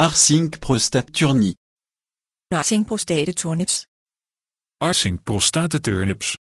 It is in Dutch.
Arsink-prostaatturnie. Arsink-prostatenturnips. Arsink-prostatenturnips.